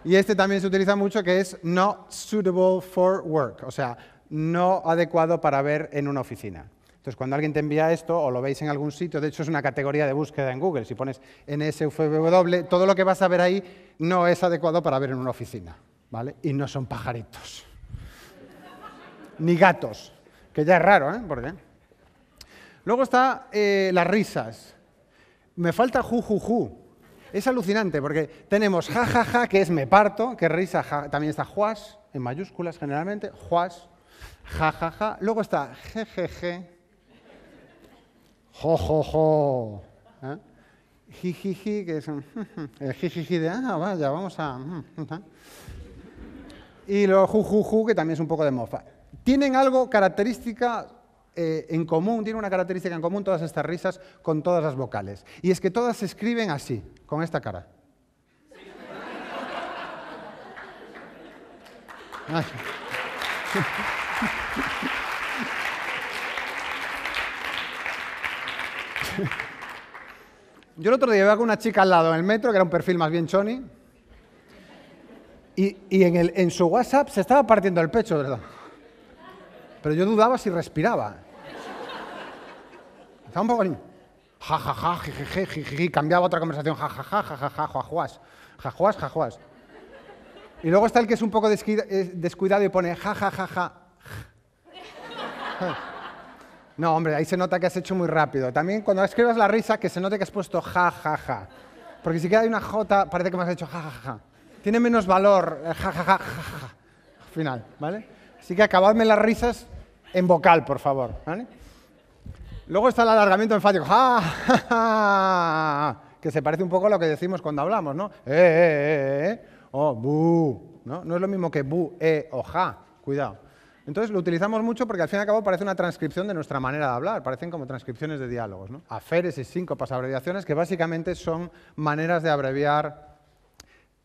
Y este también se utiliza mucho, que es not suitable for work, o sea, no adecuado para ver en una oficina. Entonces, cuando alguien te envía esto o lo veis en algún sitio, de hecho es una categoría de búsqueda en Google, si pones NSFW, todo lo que vas a ver ahí no es adecuado para ver en una oficina, ¿vale? Y no son pajaritos, ni gatos, que ya es raro, ¿eh? Luego está eh, las risas. Me falta jujuju. Ju, ju. Es alucinante porque tenemos jajaja, ja, ja, que es me parto, que risa, ja. también está juas, en mayúsculas generalmente, juas, Ja, Luego está jejeje. jojojo, Jijiji, ¿Eh? que es el jijiji de, ah, vaya, vamos a... Mm, mm, ah". Y lo jujuju, que también es un poco de mofa. Tienen algo característica eh, en común, tienen una característica en común todas estas risas con todas las vocales. Y es que todas se escriben así, con esta cara. Yo el otro día iba con una chica al lado en el metro, que era un perfil más bien choni, y, en, el, en, su WhatsApp se estaba partiendo el pecho, ¿verdad? Pero yo dudaba si respiraba. Estaba un poco ja Ja, ja, ja, cambiaba otra conversación. Ja, ja, jajuas. Jajuas, jajuas. Y luego está el que es un poco eh, descuidado y pone ja, no, hombre, ahí se nota que has hecho muy rápido. También cuando escribas la risa, que se note que has puesto ja, ja, ja. Porque si queda una J, parece que me has hecho ja, ja, ja. Tiene menos valor ja, ja, ja, ja, ja. Final, ¿vale? Así que acabadme las risas en vocal, por favor, Luego está el alargamiento enfático, ja, ja, ja, que se parece un poco a lo que decimos cuando hablamos, ¿no? Eh, eh, eh, eh. o bu, ¿no? No es lo mismo que bu, e o ja, cuidado. Entonces lo utilizamos mucho porque al fin y al cabo parece una transcripción de nuestra manera de hablar, parecen como transcripciones de diálogos. ¿no? Aferes y síncopas, abreviaciones que básicamente son maneras de abreviar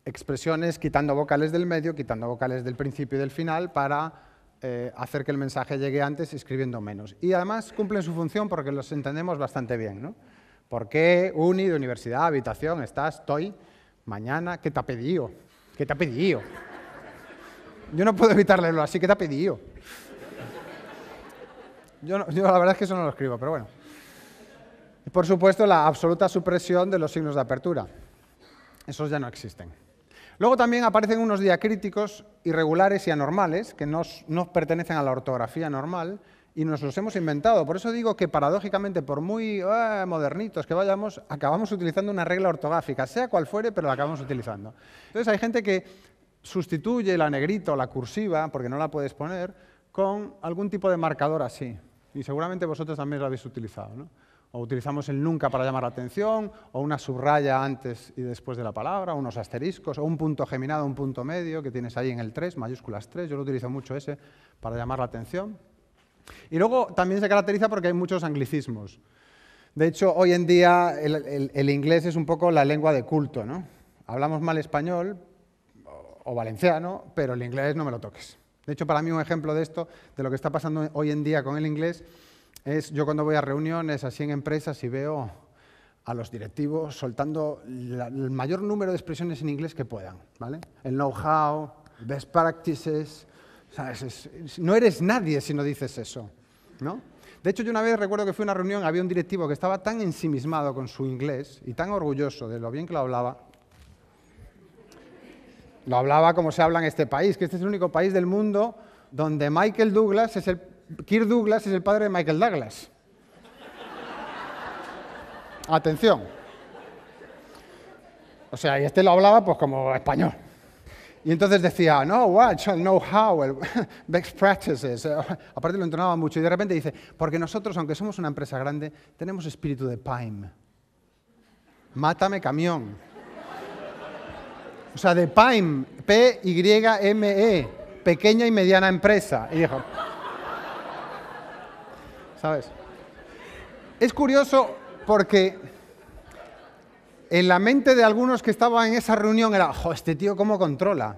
expresiones quitando vocales del medio, quitando vocales del principio y del final para eh, hacer que el mensaje llegue antes escribiendo menos. Y además cumplen su función porque los entendemos bastante bien. ¿no? ¿Por qué uni de universidad, habitación, estás, estoy, mañana, qué te ha pedido? ¿Qué te ha pedido? Yo no puedo evitar leerlo, así que te ha pedido. Yo, la verdad es que eso no lo escribo, pero bueno. por supuesto, la absoluta supresión de los signos de apertura. Esos ya no existen. Luego también aparecen unos diacríticos irregulares y anormales que no, pertenecen a la ortografía normal, y nos los hemos inventado. Por eso digo que paradójicamente, por muy eh, modernitos que vayamos, acabamos utilizando una regla ortográfica, sea cual fuere, pero la acabamos utilizando. Entonces hay gente que sustituye la negrita o la cursiva, porque no la puedes poner, con algún tipo de marcador así. Y seguramente vosotros también lo habéis utilizado. O utilizamos el nunca para llamar la atención, o una subraya antes y después de la palabra, unos asteriscos, o un punto geminado, un punto medio que tienes ahí en el 3, mayúsculas 3. Yo lo utilizo mucho ese para llamar la atención. Y luego también se caracteriza porque hay muchos anglicismos. De hecho, hoy en día el, inglés es un poco la lengua de culto. Hablamos mal español, o valenciano, pero el inglés no me lo toques. De hecho, para mí un ejemplo de esto, de lo que está pasando hoy en día con el inglés, es yo cuando voy a reuniones así en empresas y veo a los directivos soltando el mayor número de expresiones en inglés que puedan, ¿vale? El know-how, best practices, no eres nadie si no dices eso, ¿no? De hecho, yo una vez recuerdo que fui a una reunión, había un directivo que estaba tan ensimismado con su inglés y tan orgulloso de lo bien que lo hablaba, lo hablaba como se habla en este país, que este es el único país del mundo donde Michael Douglas es el Kirk Douglas es el padre de Michael Douglas. Atención. O sea, y este lo hablaba pues como español. Y entonces decía, no, watch, know how, best practices. Aparte lo entonaba mucho. Y de repente dice, porque nosotros, aunque somos una empresa grande, tenemos espíritu de PIME. Mátame camión. O sea, de PYME, P-Y-M-E, pequeña y mediana empresa. Y dijo, ¿sabes? Es curioso porque en la mente de algunos que estaban en esa reunión era, jo, este tío cómo controla.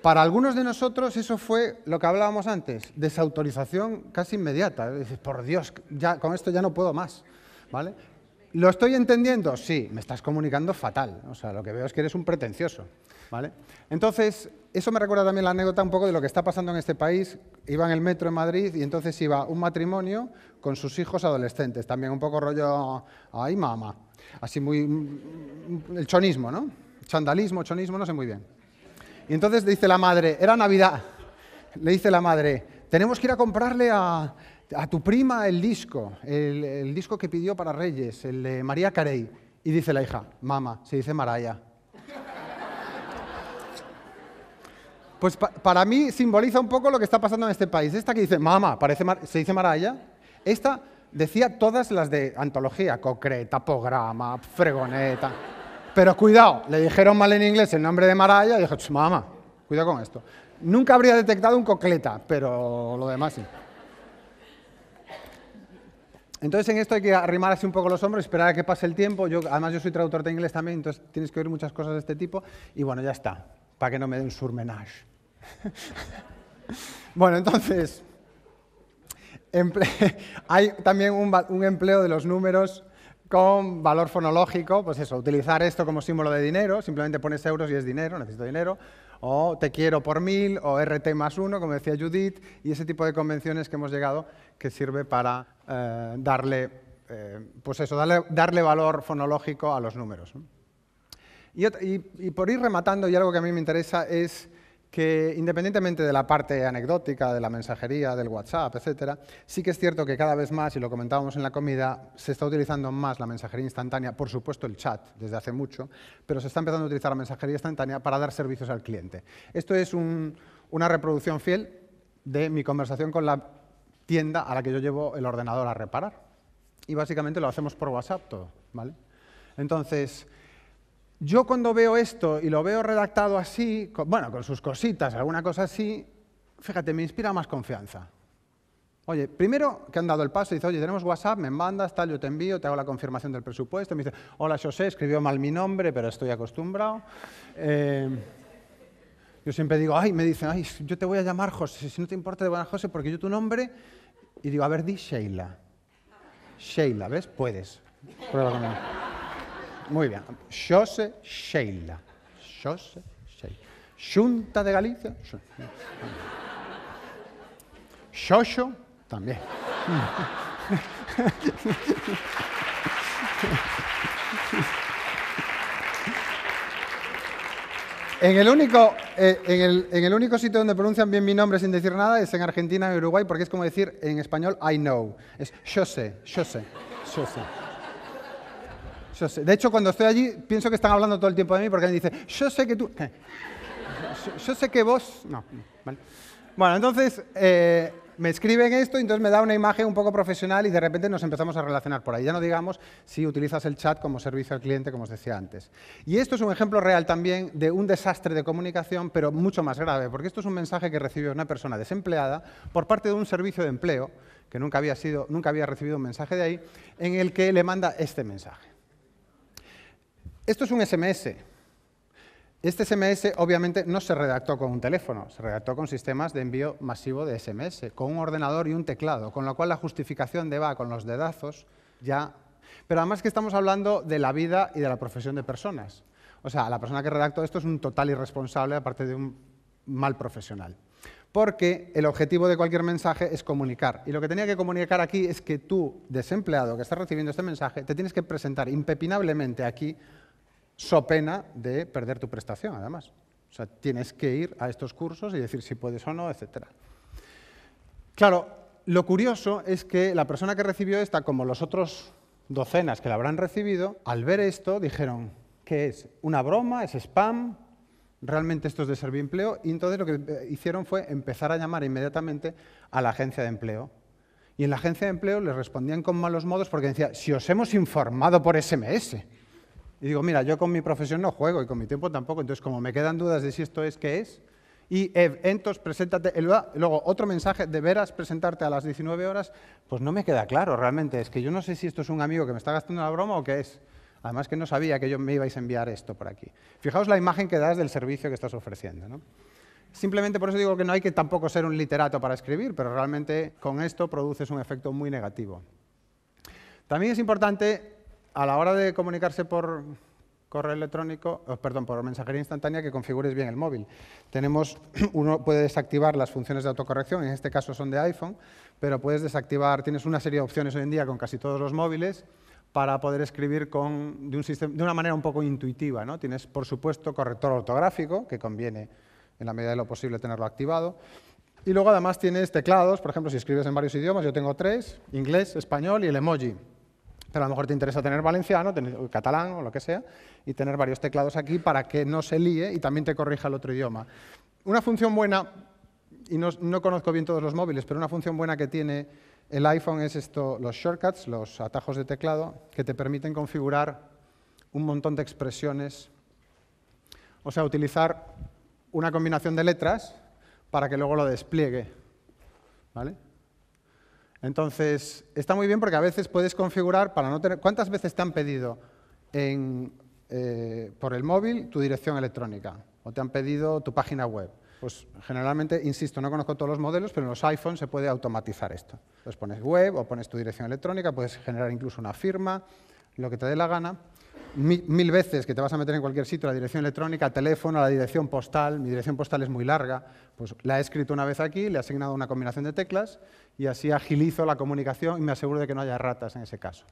Para algunos de nosotros eso fue lo que hablábamos antes, desautorización casi inmediata. Dices, por Dios, ya, con esto ya no puedo más. ¿Vale? ¿Lo estoy entendiendo? Sí, me estás comunicando fatal. O sea, lo que veo es que eres un pretencioso. ¿vale? Entonces, eso me recuerda también la anécdota un poco de lo que está pasando en este país. Iba en el metro en Madrid y entonces iba un matrimonio con sus hijos adolescentes. También un poco rollo, ay mamá. Así muy... Mm, mm, el chonismo, ¿no? Chandalismo, chonismo, no sé muy bien. Y entonces dice la madre, era Navidad. Le dice la madre, tenemos que ir a comprarle a, a tu prima el disco, el, disco que pidió para Reyes, el de María Carey. Y dice la hija, mamá, se dice Maraya. Pues para mí simboliza un poco lo que está pasando en este país. Esta que dice, mamá, parece se dice Maraya. Esta decía todas las de antología, concreta, programa, fregoneta. Pero cuidado, le dijeron mal en inglés el nombre de Maraya y dijo, mamá, cuidado con esto. Nunca habría detectado un cocleta, pero lo demás sí. Entonces en esto hay que arrimar así un poco los hombros, esperar a que pase el tiempo. Yo, además yo soy traductor de inglés también, entonces tienes que oír muchas cosas de este tipo. Y bueno, ya está, para que no me den surmenage. bueno, entonces, hay también un, un empleo de los números con valor fonológico, pues eso, utilizar esto como símbolo de dinero, simplemente pones euros y es dinero, necesito dinero, o te quiero por mil, o RT más uno, como decía Judith, y ese tipo de convenciones que hemos llegado que sirve para eh, darle, eh, pues eso, darle, valor fonológico a los números. Y, por ir rematando, y algo que a mí me interesa es que independientemente de la parte anecdótica, de la mensajería, del WhatsApp, etc., sí que es cierto que cada vez más, y lo comentábamos en la comida, se está utilizando más la mensajería instantánea, por supuesto el chat desde hace mucho, pero se está empezando a utilizar la mensajería instantánea para dar servicios al cliente. Esto es una reproducción fiel de mi conversación con la tienda a la que yo llevo el ordenador a reparar. Y básicamente lo hacemos por WhatsApp todo, ¿vale? Entonces, yo cuando veo esto y lo veo redactado así, bueno, con sus cositas, alguna cosa así, fíjate, me inspira más confianza. Oye, primero que han dado el paso, dice, oye, tenemos WhatsApp, me mandas, tal, yo te envío, te hago la confirmación del presupuesto. Me dice, hola José, escribió mal mi nombre, pero estoy acostumbrado. Eh, yo siempre digo, ay, me dicen, ay, yo te voy a llamar José, si no te importa de voy a José, porque yo tu nombre y digo, a ver, di Sheila. Sheila, ¿ves? Puedes. Prueba Muy bien. Jose Sheila. Jose Sheila. Junta de Galicia. Xoxo, también. En el, único, eh, en, el, único sitio donde pronuncian bien mi nombre sin decir nada es en Argentina y Uruguay, porque es como decir en español I know. Es yo sé, yo sé, yo sé. De hecho, cuando estoy allí, pienso que están hablando todo el tiempo de mí, porque alguien dice, yo sé que tú... Yo, sé que vos... No, ¿vale? Bueno, entonces, eh, me escriben esto, entonces me da una imagen un poco profesional y de repente nos empezamos a relacionar por ahí. Ya no digamos si utilizas el chat como servicio al cliente, como os decía antes. Y esto es un ejemplo real también de un desastre de comunicación, pero mucho más grave, porque esto es un mensaje que recibe una persona desempleada por parte de un servicio de empleo, que nunca había, sido, nunca había recibido un mensaje de ahí, en el que le manda este mensaje. Esto es un SMS, este SMS obviamente no se redactó con un teléfono, se redactó con sistemas de envío masivo de SMS, con un ordenador y un teclado, con lo cual la justificación de va con los dedazos ya... Pero además que estamos hablando de la vida y de la profesión de personas. O sea, la persona que redactó esto es un total irresponsable aparte de un mal profesional. Porque el objetivo de cualquier mensaje es comunicar. Y lo que tenía que comunicar aquí es que tú, desempleado que estás recibiendo este mensaje, te tienes que presentar impepinablemente aquí so pena de perder tu prestación, además. O sea, tienes que ir a estos cursos y decir si puedes o no, etc. Claro, lo curioso es que la persona que recibió esta, como los otros docenas que la habrán recibido, al ver esto dijeron, que es? ¿Una broma? ¿Es spam? ¿Realmente esto es de empleo Y entonces lo que eh, hicieron fue empezar a llamar inmediatamente a la agencia de empleo. Y en la agencia de empleo les respondían con malos modos porque decía, si os hemos informado por SMS. Y digo, mira, yo con mi profesión no juego y con mi tiempo tampoco, entonces como me quedan dudas de si esto es, qué es, y entonces preséntate, luego otro mensaje, ¿de veras presentarte a las 19 horas, pues no me queda claro realmente, es que yo no sé si esto es un amigo que me está gastando la broma o qué es. Además que no sabía que yo me ibais a enviar esto por aquí. Fijaos la imagen que das del servicio que estás ofreciendo. ¿no? Simplemente por eso digo que no hay que tampoco ser un literato para escribir, pero realmente con esto produces un efecto muy negativo. También es importante a la hora de comunicarse por correo electrónico, oh, perdón, por mensajería instantánea, que configures bien el móvil. Tenemos, uno puede desactivar las funciones de autocorrección, en este caso son de iPhone, pero puedes desactivar, tienes una serie de opciones hoy en día con casi todos los móviles para poder escribir de, un de una manera un poco intuitiva. ¿no? Tienes, por supuesto, corrector ortográfico, que conviene en la medida de lo posible tenerlo activado. Y luego además tienes teclados, por ejemplo, si escribes en varios idiomas, yo tengo tres, inglés, español y el emoji a lo mejor te interesa tener valenciano, tener catalán o lo que sea, y tener varios teclados aquí para que no se líe y también te corrija el otro idioma. Una función buena, y no, no conozco bien todos los móviles, pero una función buena que tiene el iPhone es esto, los shortcuts, los atajos de teclado, que te permiten configurar un montón de expresiones, o sea, utilizar una combinación de letras para que luego lo despliegue. ¿Vale? Entonces, está muy bien porque a veces puedes configurar para no tener... ¿Cuántas veces te han pedido eh, por el móvil tu dirección electrónica? ¿O te han pedido tu página web? Pues generalmente, insisto, no conozco todos los modelos, pero en los iPhones se puede automatizar esto. Entonces pones web o pones tu dirección electrónica, puedes generar incluso una firma, lo que te dé la gana mil, veces que te vas a meter en cualquier sitio, la dirección electrónica, el teléfono, la dirección postal, mi dirección postal es muy larga, pues la he escrito una vez aquí, le he asignado una combinación de teclas y así agilizo la comunicación y me aseguro de que no haya ratas en ese caso.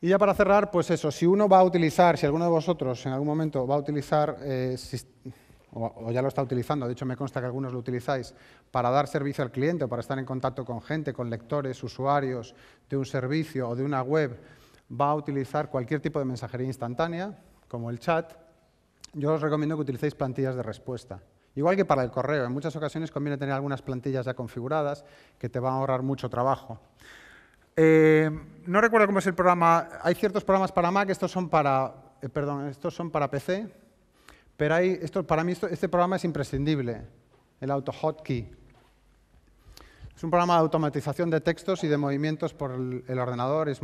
Y ya para cerrar, pues eso, si uno va a utilizar, si alguno de vosotros en algún momento va a utilizar, eh, o, ya lo está utilizando, de hecho me consta que algunos lo utilizáis, para dar servicio al cliente o para estar en contacto con gente, con lectores, usuarios de un servicio o de una web, va a utilizar cualquier tipo de mensajería instantánea, como el chat, yo os recomiendo que utilicéis plantillas de respuesta. Igual que para el correo, en muchas ocasiones conviene tener algunas plantillas ya configuradas que te van a ahorrar mucho trabajo. Eh, no recuerdo cómo es el programa. Hay ciertos programas para Mac, estos son para, eh, perdón, estos son para PC, pero hay, esto, para mí este programa es imprescindible, el AutoHotkey. Es un programa de automatización de textos y de movimientos por el, ordenador, es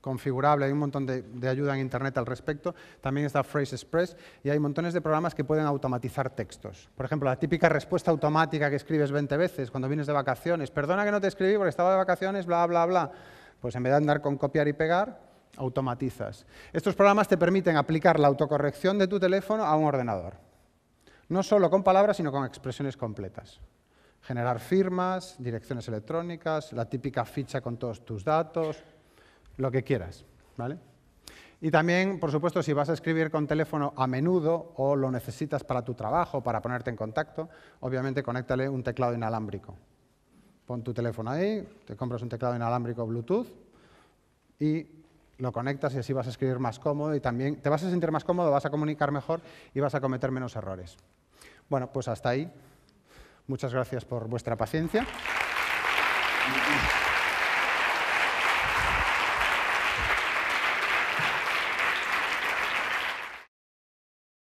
configurable, hay un montón de, ayuda en Internet al respecto. También está Phrase Express y hay montones de programas que pueden automatizar textos. Por ejemplo, la típica respuesta automática que escribes 20 veces cuando vienes de vacaciones. Perdona que no te escribí porque estaba de vacaciones, bla, bla, bla. Pues en vez de andar con copiar y pegar, automatizas. Estos programas te permiten aplicar la autocorrección de tu teléfono a un ordenador. No solo con palabras, sino con expresiones completas generar firmas, direcciones electrónicas, la típica ficha con todos tus datos, lo que quieras. Y también, por supuesto, si vas a escribir con teléfono a menudo o lo necesitas para tu trabajo, para ponerte en contacto, obviamente conéctale un teclado inalámbrico. Pon tu teléfono ahí, te compras un teclado inalámbrico Bluetooth y lo conectas y así vas a escribir más cómodo y también te vas a sentir más cómodo, vas a comunicar mejor y vas a cometer menos errores. Bueno, pues hasta ahí. Muchas gracias por vuestra paciencia.